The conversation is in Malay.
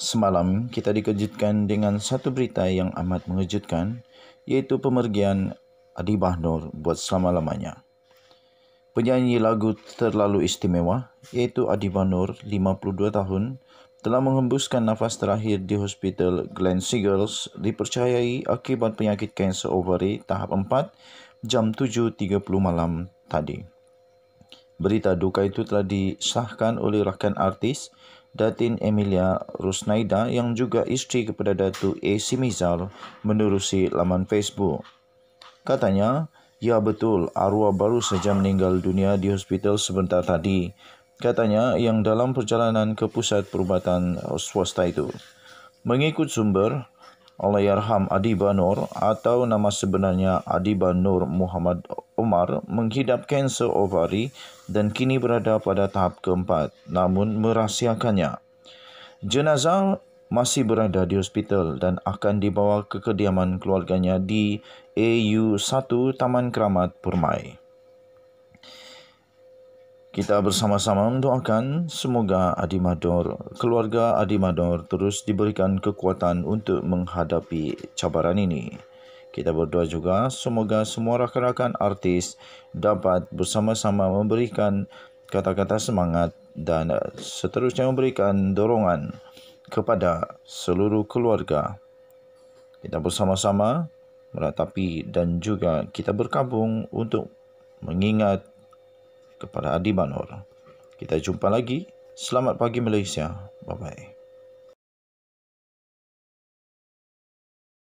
Semalam kita dikejutkan dengan satu berita yang amat mengejutkan iaitu pemergian Adi Bahnur buat selama-lamanya. Penyanyi lagu terlalu istimewa iaitu Adi Bahnur, 52 tahun, telah menghembuskan nafas terakhir di hospital Glen Seagulls dipercayai akibat penyakit kanser ovari tahap 4 jam 7.30 malam tadi. Berita duka itu telah disahkan oleh rakan artis Datin Emilia Rusnaida yang juga isteri kepada Datu A. Simizal menerusi laman Facebook. Katanya, ya betul, arwah baru saja meninggal dunia di hospital sebentar tadi. Katanya, yang dalam perjalanan ke pusat perubatan swasta itu. Mengikut sumber, Allahyarham Adiba Nur atau nama sebenarnya Adiba Nur Muhammad Omar menghidap kanser seovari dan kini berada pada tahap keempat namun merahsiakannya. Jenazah masih berada di hospital dan akan dibawa ke kediaman keluarganya di AU1 Taman Keramat Permai. Kita bersama-sama mendoakan semoga Adi Mador, keluarga Adi Mador terus diberikan kekuatan untuk menghadapi cabaran ini. Kita berdoa juga semoga semua rakan-rakan artis dapat bersama-sama memberikan kata-kata semangat dan seterusnya memberikan dorongan kepada seluruh keluarga. Kita bersama-sama meratapi dan juga kita berkabung untuk mengingat kepada Adi Banor. Kita jumpa lagi. Selamat pagi Malaysia. Bye-bye.